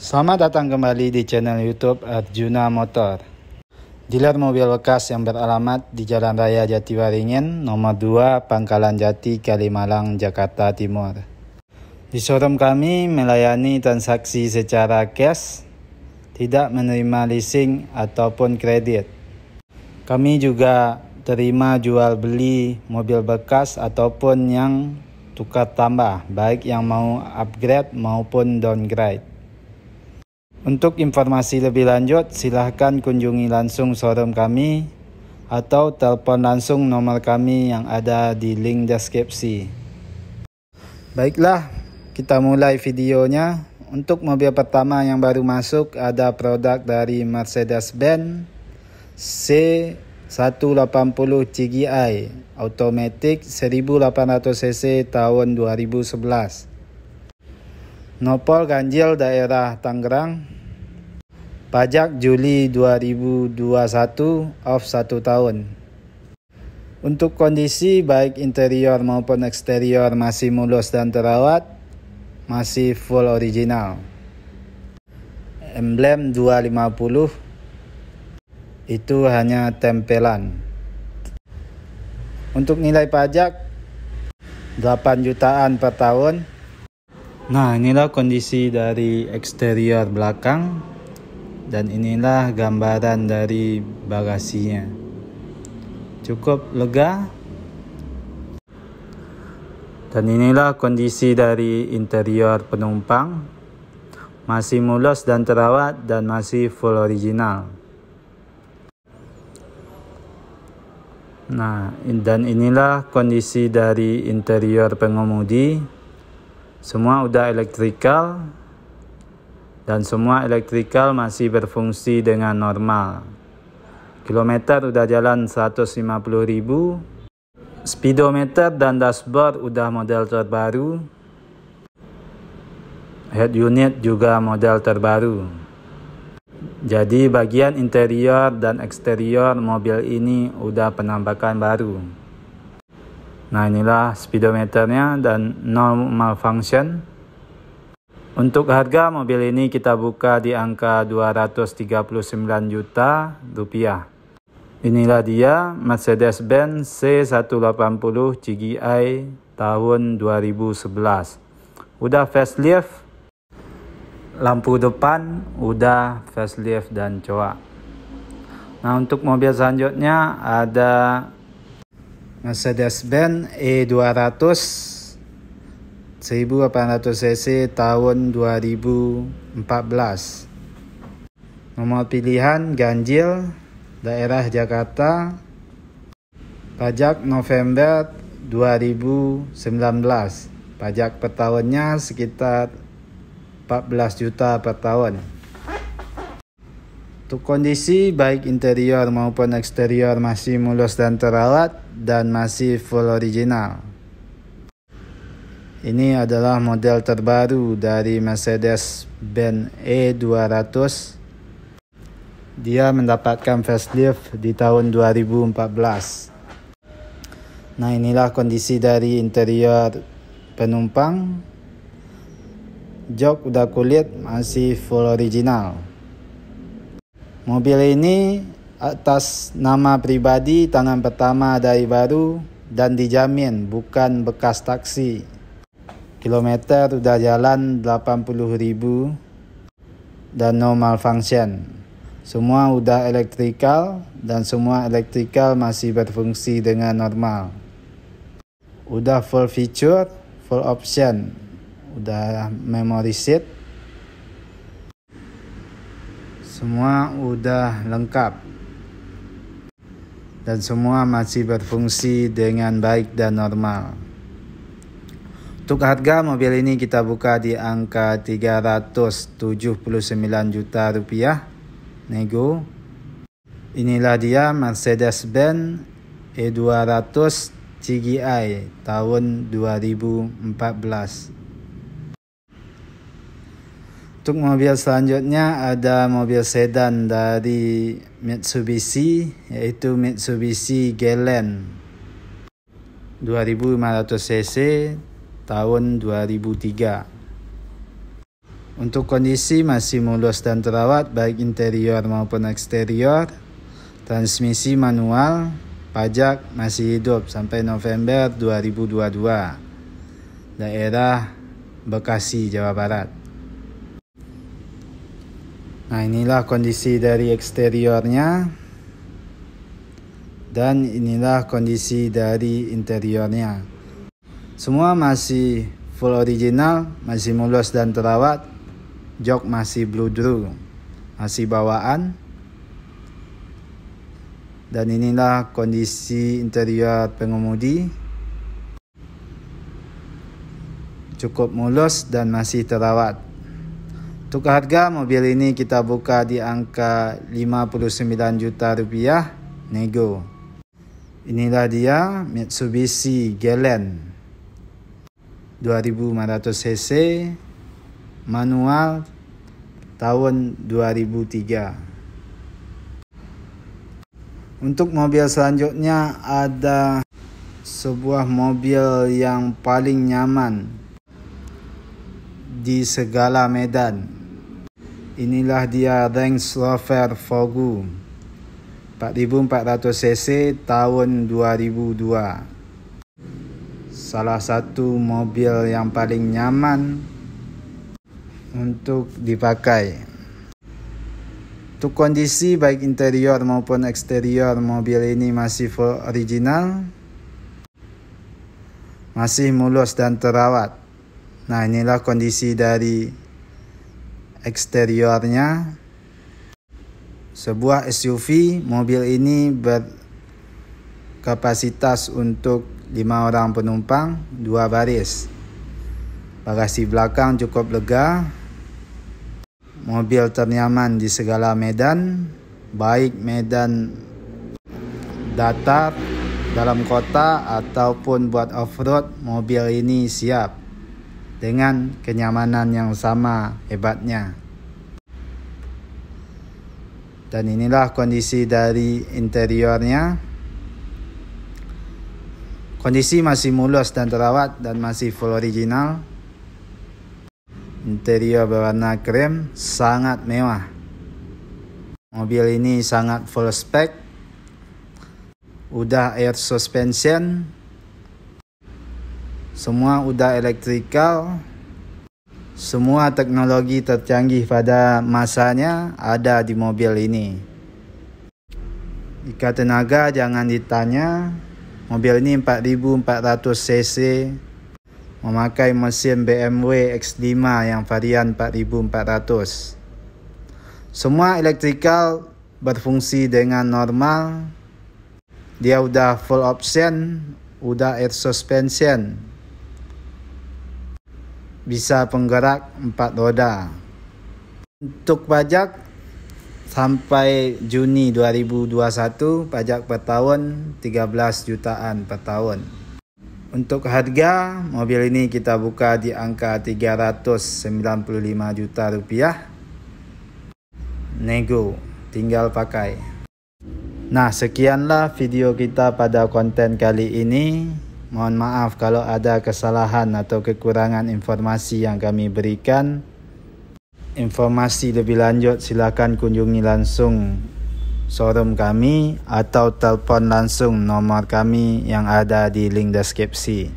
Selamat datang kembali di channel YouTube Arjuna Motor. Dealer mobil bekas yang beralamat di Jalan Raya Jatiwaringin, nomor 2, Pangkalan Jati, Kalimalang, Jakarta Timur. Di showroom kami melayani transaksi secara cash, tidak menerima leasing ataupun kredit. Kami juga terima jual beli mobil bekas ataupun yang tukar tambah, baik yang mau upgrade maupun downgrade. Untuk informasi lebih lanjut, silahkan kunjungi langsung showroom kami atau telepon langsung nomor kami yang ada di link deskripsi. Baiklah, kita mulai videonya. Untuk mobil pertama yang baru masuk ada produk dari Mercedes-Benz C180 CGI Automatic 1800cc tahun 2011 Nopol ganjil daerah Tangerang Pajak Juli 2021 of 1 tahun Untuk kondisi baik interior maupun eksterior masih mulus dan terawat Masih full original Emblem 250 itu hanya tempelan Untuk nilai pajak 8 jutaan per tahun Nah, inilah kondisi dari eksterior belakang dan inilah gambaran dari bagasinya. Cukup lega. Dan inilah kondisi dari interior penumpang. Masih mulus dan terawat dan masih full original. Nah, dan inilah kondisi dari interior pengemudi. Semua udah elektrikal dan semua elektrikal masih berfungsi dengan normal. Kilometer udah jalan 150.000. Speedometer dan dashboard udah model terbaru. Head unit juga model terbaru. Jadi bagian interior dan eksterior mobil ini udah penampakan baru. Nah inilah speedometernya dan normal function. Untuk harga mobil ini kita buka di angka 239 juta rupiah. Inilah dia Mercedes-Benz C180 CGI tahun 2011. Udah facelift, lampu depan udah facelift dan coak. Nah untuk mobil selanjutnya ada Mercedes-Benz E200 1800 cc tahun 2014. Nomor pilihan ganjil daerah Jakarta pajak November 2019. Pajak per tahunnya sekitar 14 juta per tahun. Untuk kondisi baik interior maupun eksterior masih mulus dan teralat dan masih full original. Ini adalah model terbaru dari Mercedes-Benz E200. Dia mendapatkan facelift di tahun 2014. Nah, inilah kondisi dari interior penumpang. Jok udah kulit masih full original. Mobil ini atas nama pribadi tangan pertama dari baru dan dijamin bukan bekas taksi. Kilometer sudah jalan 80.000 dan normal function. Semua udah elektrikal dan semua elektrikal masih berfungsi dengan normal. Udah full feature, full option. Udah memory seat, semua udah lengkap. Dan semua masih berfungsi dengan baik dan normal. Untuk harga mobil ini kita buka di angka 379 juta rupiah. Nego. Inilah dia Mercedes-Benz E200 CGI tahun 2014. Untuk mobil selanjutnya ada mobil sedan dari Mitsubishi yaitu Mitsubishi Galen 2500 cc tahun 2003. Untuk kondisi masih mulus dan terawat baik interior maupun eksterior. Transmisi manual, pajak masih hidup sampai November 2022. Daerah Bekasi, Jawa Barat. Nah inilah kondisi dari eksteriornya dan inilah kondisi dari interiornya. Semua masih full original, masih mulus dan terawat. Jok masih blue drew, masih bawaan. Dan inilah kondisi interior pengemudi. Cukup mulus dan masih terawat. Untuk harga mobil ini kita buka di angka 59 juta rupiah nego. Inilah dia Mitsubishi Galen 2500 cc manual tahun 2003. Untuk mobil selanjutnya ada sebuah mobil yang paling nyaman di segala medan Inilah dia Range Rover Forgu 4400cc tahun 2002 Salah satu mobil yang paling nyaman untuk dipakai Untuk kondisi baik interior maupun eksterior mobil ini masih original Masih mulus dan terawat Nah inilah kondisi dari eksteriornya sebuah SUV, mobil ini berkapasitas untuk lima orang penumpang, dua baris. Bagasi belakang cukup lega. Mobil ternyaman di segala medan, baik medan datar dalam kota ataupun buat off-road, mobil ini siap dengan kenyamanan yang sama hebatnya. Dan inilah kondisi dari interiornya. Kondisi masih mulus dan terawat dan masih full original. Interior berwarna krem sangat mewah. Mobil ini sangat full spec. Udah air suspension semua udah elektrikal semua teknologi tercanggih pada masanya ada di mobil ini. Jika tenaga jangan ditanya, mobil ini 4400 cc memakai mesin BMW X5 yang varian 4400. Semua elektrikal berfungsi dengan normal. Dia udah full option, udah air suspension, bisa penggerak empat roda. Untuk pajak sampai Juni 2021 pajak per tahun 13 jutaan per tahun. Untuk harga mobil ini kita buka di angka 395 juta rupiah. Nego, tinggal pakai. Nah, sekianlah video kita pada konten kali ini. Mohon maaf kalau ada kesalahan atau kekurangan informasi yang kami berikan. Informasi lebih lanjut silakan kunjungi langsung showroom kami atau telpon langsung nomor kami yang ada di link deskripsi.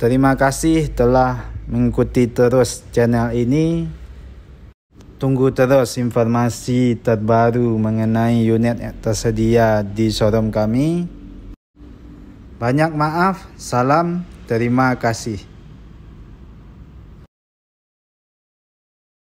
Terima kasih telah mengikuti terus channel ini. Tunggu terus informasi terbaru mengenai unit yang tersedia di showroom kami. Banyak maaf, salam, terima kasih.